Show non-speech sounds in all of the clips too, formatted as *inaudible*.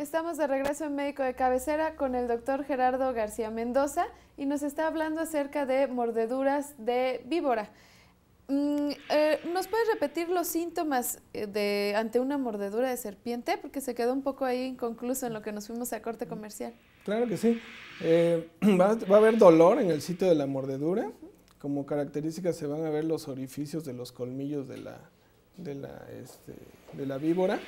Estamos de regreso en Médico de Cabecera con el doctor Gerardo García Mendoza y nos está hablando acerca de mordeduras de víbora. Mm, eh, ¿Nos puedes repetir los síntomas eh, ante una mordedura de serpiente? Porque se quedó un poco ahí inconcluso en lo que nos fuimos a corte comercial. Claro que sí. Eh, *clears throat* va, a haber dolor en el sitio de la mordedura. Como característica se van a ver los orificios de los colmillos de la, de la este, víbora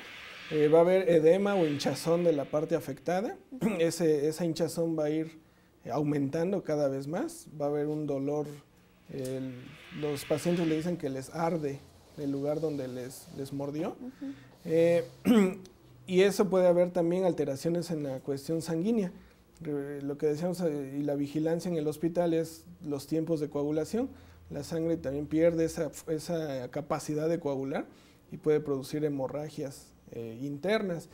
eh, va a haber edema o hinchazón de la parte afectada. *clears throat* esa hinchazón va a ir aumentando cada vez más. Va a haber un dolor. los pacientes le dicen que les arde el lugar donde les, les mordió. Eh, *clears throat* y eso puede haber también alteraciones en la cuestión sanguínea. Lo que decíamos eh, y la vigilancia en el hospital es los tiempos de coagulación. La sangre también pierde esa capacidad de coagular y puede producir hemorragias eh, internas.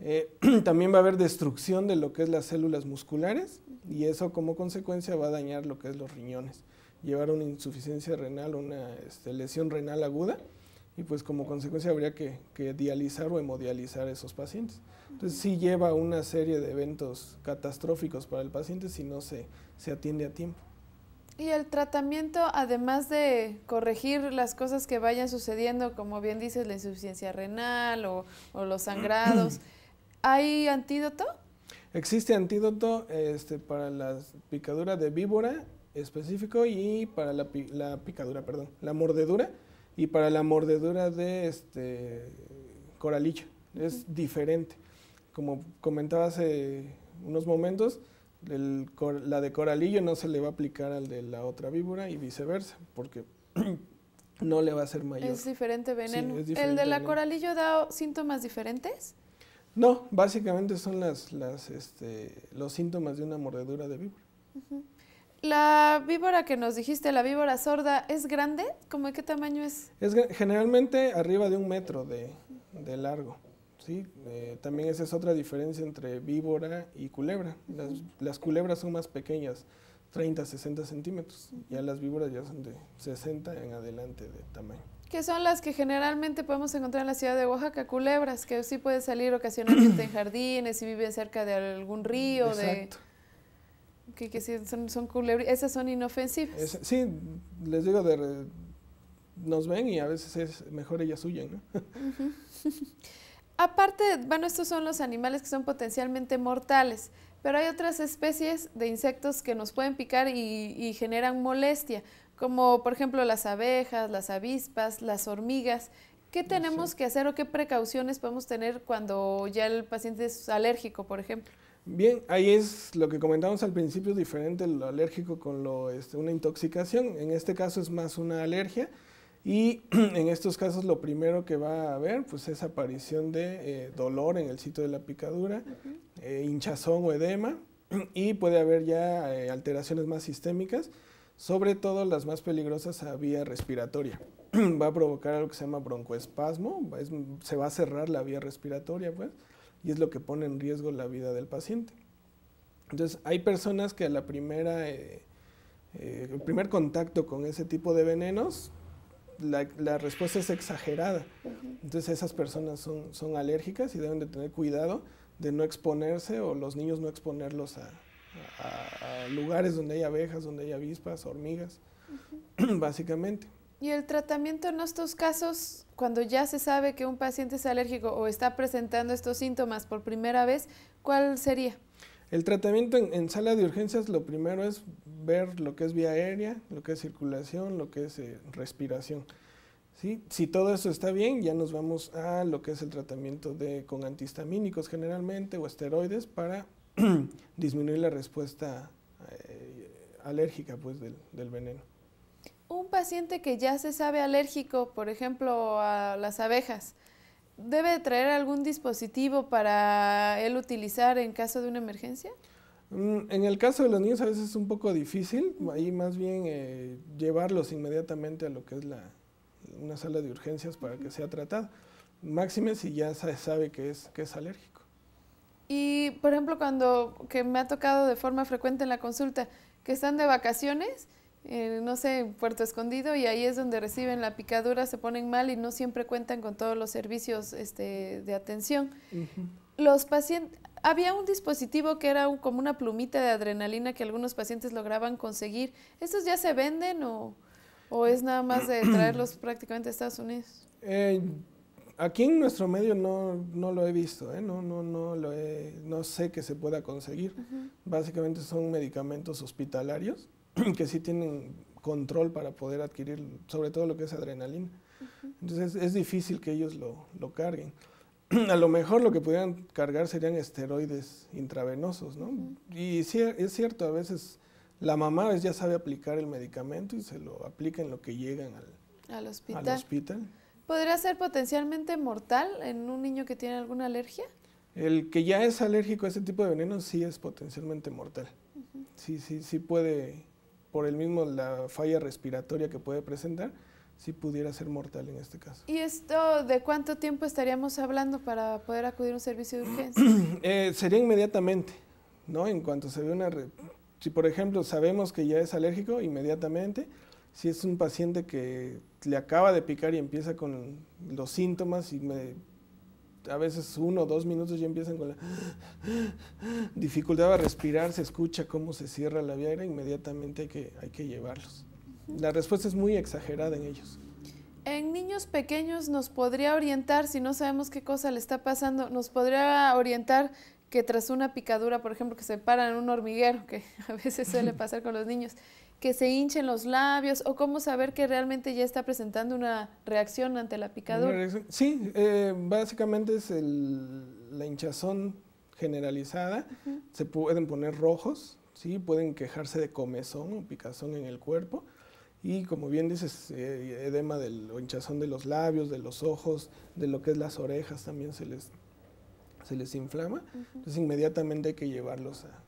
Eh, *clears throat* también va a haber destrucción de lo que es las células musculares y eso como consecuencia va a dañar lo que es los riñones, llevar una insuficiencia renal, una este, lesión renal aguda y pues como consecuencia habría que, dializar o hemodializar a esos pacientes. Entonces sí lleva una serie de eventos catastróficos para el paciente si no se, se atiende a tiempo. Y el tratamiento, además de corregir las cosas que vayan sucediendo, como bien dices, la insuficiencia renal o, los sangrados, *clears throat* ¿hay antídoto? Existe antídoto este, para la picadura de víbora específico y para la, la, picadura, perdón, la mordedura y para la mordedura de este coralillo. Es diferente. Como comentaba hace eh, unos momentos, la de coralillo no se le va a aplicar al de la otra víbora y viceversa, porque *clears throat* no le va a ser mayor. Es diferente veneno. ¿El de la coralillo da síntomas diferentes? No, básicamente son las, las, este, los síntomas de una mordedura de víbora. La víbora que nos dijiste, la víbora sorda, ¿es grande? ¿Cómo de qué tamaño es? Es generalmente arriba de un metro de largo. Sí, eh, también esa es otra diferencia entre víbora y culebra. Las, las culebras son más pequeñas, 30, 60 centímetros. Ya las víboras ya son de 60 en adelante de tamaño. Que son las que generalmente podemos encontrar en la ciudad de Oaxaca, culebras, que sí pueden salir ocasionalmente en *clears throat* jardines y viven cerca de algún río. Exacto. que, que son, son culebras, esas son inofensivas. sí, les digo, de, nos ven y a veces es mejor ellas huyen, ¿no? *laughs* Aparte, bueno, estos son los animales que son potencialmente mortales, pero hay otras especies de insectos que nos pueden picar y, generan molestia, como por ejemplo las abejas, las avispas, las hormigas. ¿Qué tenemos que hacer o qué precauciones podemos tener cuando ya el paciente es alérgico, por ejemplo? Bien, ahí es lo que comentamos al principio, diferente lo alérgico con lo, este, una intoxicación. En este caso es más una alergia. Y *clears throat* en estos casos lo primero que va a haber pues, es aparición de eh, dolor en el sitio de la picadura, eh, hinchazón o edema *clears throat* y puede haber ya eh, alteraciones más sistémicas, sobre todo las más peligrosas a vía respiratoria. *clears throat* va a provocar algo que se llama broncoespasmo, se va a cerrar la vía respiratoria pues, y es lo que pone en riesgo la vida del paciente. Entonces hay personas que a la primera... el primer contacto con ese tipo de venenos la, respuesta es exagerada. Entonces esas personas son, son alérgicas y deben de tener cuidado de no exponerse o los niños no exponerlos a, lugares donde hay abejas, donde hay avispas, hormigas, *clears throat* básicamente. ¿Y el tratamiento en estos casos, cuando ya se sabe que un paciente es alérgico o está presentando estos síntomas por primera vez, cuál sería? El tratamiento en sala de urgencias lo primero es ver lo que es vía aérea, lo que es circulación, lo que es eh, respiración. Si todo eso está bien, ya nos vamos a lo que es el tratamiento con antihistamínicos generalmente o esteroides para *clears throat* disminuir la respuesta eh, alérgica pues, del, del veneno. Un paciente que ya se sabe alérgico, por ejemplo, a las abejas, ¿debe traer algún dispositivo para él utilizar en caso de una emergencia? Mm, en el caso de los niños a veces es un poco difícil, ahí más bien eh, llevarlos inmediatamente a lo que es la, una sala de urgencias para que sea tratado, máxime si ya sabe que es, que es alérgico. Y, por ejemplo, cuando, que me ha tocado de forma frecuente en la consulta, que están de vacaciones, eh, no sé, en Puerto Escondido, y ahí es donde reciben la picadura, se ponen mal y no siempre cuentan con todos los servicios este, de atención. Los pacientes, había un dispositivo que era como una plumita de adrenalina que algunos pacientes lograban conseguir. ¿Estos ya se venden o, es nada más de *clears throat* traerlos prácticamente a Estados Unidos? Eh, aquí en nuestro medio no, lo he visto, ¿eh? no, no, no, no sé que se pueda conseguir. Básicamente son medicamentos hospitalarios *clears throat* que sí tienen control para poder adquirir, sobre todo lo que es adrenalina. Entonces es difícil que ellos lo carguen. *clears throat* a lo mejor lo que pudieran cargar serían esteroides intravenosos, ¿no? Y sí, es cierto, a veces la mamá ya sabe aplicar el medicamento y se lo aplica en lo que llegan al, hospital. al ¿Podría ser potencialmente mortal en un niño que tiene alguna alergia? El que ya es alérgico a ese tipo de veneno sí es potencialmente mortal. Sí, sí, sí puede, por el mismo la falla respiratoria que puede presentar, si pudiera ser mortal en este caso. ¿Y esto de cuánto tiempo estaríamos hablando para poder acudir a un servicio de urgencia? *clears throat* Eh, sería inmediatamente, ¿no? En cuanto se ve una... Si por ejemplo sabemos que ya es alérgico, inmediatamente. Si es un paciente que le acaba de picar y empieza con los síntomas y me, a veces uno o dos minutos ya empiezan con la dificultad a respirar, se escucha cómo se cierra la vía, inmediatamente que, hay que llevarlos. La respuesta es muy exagerada en ellos. En niños pequeños nos podría orientar, si no sabemos qué cosa le está pasando, nos podría orientar que tras una picadura, por ejemplo, que se paran en un hormiguero, que *laughs* a veces suele *laughs* pasar con los niños, que se hinchen los labios o cómo saber que realmente ya está presentando una reacción ante la picadura. Sí, eh, básicamente es la hinchazón generalizada. Se pueden poner rojos, sí, pueden quejarse de comezón o picazón en el cuerpo. Y como bien dices, eh, edema del, o hinchazón de los labios, de los ojos, de lo que es las orejas también se les, se les inflama. Entonces inmediatamente hay que llevarlos a,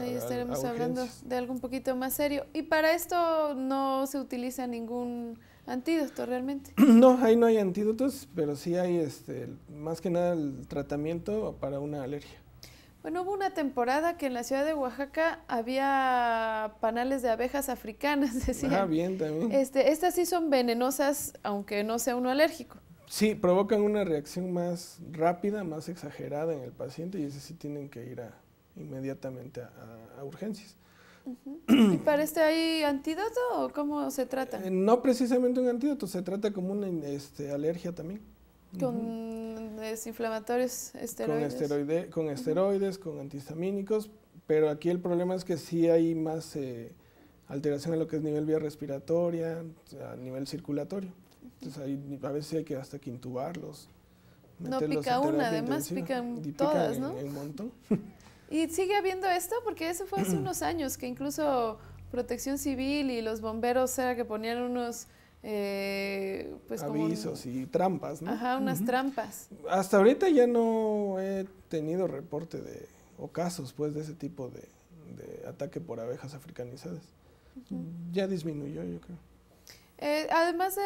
Ahí estaremos hablando de algo un poquito más serio. Y para esto no se utiliza ningún antídoto realmente. *clears throat* No, ahí no hay antídotos, pero sí hay este, más que nada el tratamiento para una alergia. Bueno, hubo una temporada que en la ciudad de Oaxaca había panales de abejas africanas, *laughs* decían. Ah, bien, también. Este, estas sí son venenosas, aunque no sea uno alérgico. Sí, provocan una reacción más rápida, más exagerada en el paciente y ese sí tienen que ir inmediatamente a, urgencias. ¿Y para este hay antídoto o cómo se trata? Eh, no precisamente un antídoto, se trata como una este, alergia también. ¿Con inflamatorios, esteroides. Con, con esteroides, con antihistamínicos, pero aquí el problema es que sí hay más eh, alteración en lo que es nivel vía respiratoria, a nivel circulatorio. Entonces a veces hay que hasta que intubarlos. No pica una, además pican todas, ¿no? *laughs* y sigue habiendo esto porque eso fue hace *clears throat* unos años que incluso Protección Civil y los bomberos era que ponían unos eh, pues avisos y trampas, ¿no? Ajá, unas trampas. Hasta ahorita ya no he tenido reporte de, o casos pues de ese tipo de, ataque por abejas africanizadas. Ya disminuyó, yo creo. Eh, además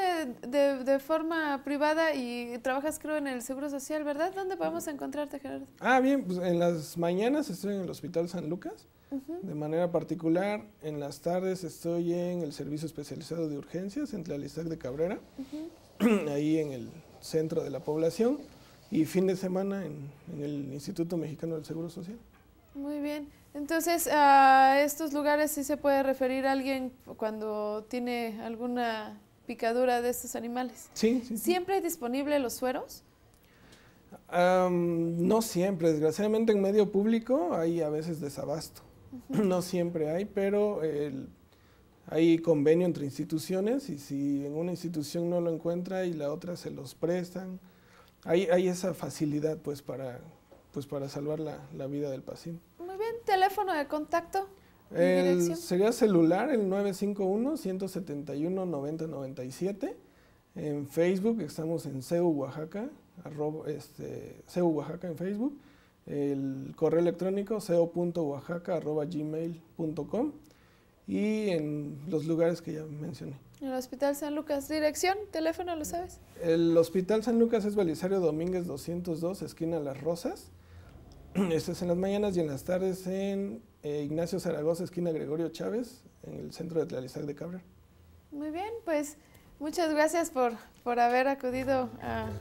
de, de, forma privada y trabajas creo en el Seguro Social, ¿verdad? ¿Dónde podemos encontrarte, Gerardo? Ah, bien, pues en las mañanas estoy en el Hospital San Lucas, de manera particular. En las tardes estoy en el Servicio Especializado de Urgencias, en Tlalistac de Cabrera, *clears throat* ahí en el centro de la población. Y fin de semana en el Instituto Mexicano del Seguro Social. Muy bien. Entonces, a estos lugares sí se puede referir alguien cuando tiene alguna picadura de estos animales. Sí. ¿Siempre es disponible los sueros? no siempre, desgraciadamente en medio público hay a veces desabasto. *laughs* No siempre hay, pero hay convenio entre instituciones y si en una institución no lo encuentra y la otra se los prestan, hay, hay esa facilidad pues para pues para salvar la, vida del paciente. Muy bien, teléfono de contacto. El, sería celular el 951-171-9097. En Facebook estamos en CEU Oaxaca, este, CEU Oaxaca en Facebook. El correo electrónico gmail.com y en los lugares que ya mencioné. El Hospital San Lucas, dirección, teléfono, ¿lo sabes? El Hospital San Lucas es Belisario Domínguez 202, esquina Las Rosas. *clears throat* Esto es en las mañanas y en las tardes en eh, Ignacio Zaragoza, esquina Gregorio Chávez, en el centro de Tlalizac de Cabrera. Muy bien, pues muchas gracias por, por haber acudido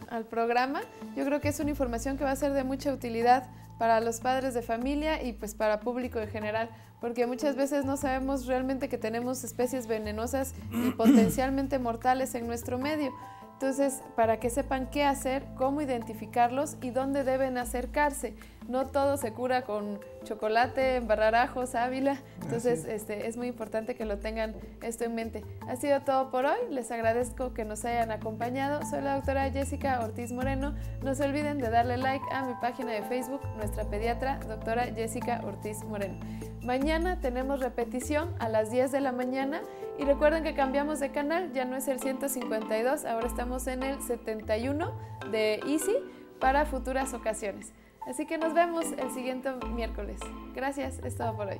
al programa. Yo creo que es una información que va a ser de mucha utilidad para los padres de familia y pues para público en general, porque muchas veces no sabemos realmente que tenemos especies venenosas y *clears throat* potencialmente mortales en nuestro medio. Entonces, para que sepan qué hacer, cómo identificarlos y dónde deben acercarse no todo se cura con chocolate, embarrar ajos, ávila. Entonces, es. Este, es muy importante que lo tengan esto en mente. Ha sido todo por hoy. Les agradezco que nos hayan acompañado. Soy la doctora Jessica Ortiz Moreno. No se olviden de darle like a mi página de Facebook, nuestra pediatra, doctora Jessica Ortiz Moreno. Mañana tenemos repetición a las 10 de la mañana y recuerden que cambiamos de canal, ya no es el 152, ahora estamos en el 71 de Easy para futuras ocasiones. Así que nos vemos el siguiente miércoles. Gracias, es todo por hoy.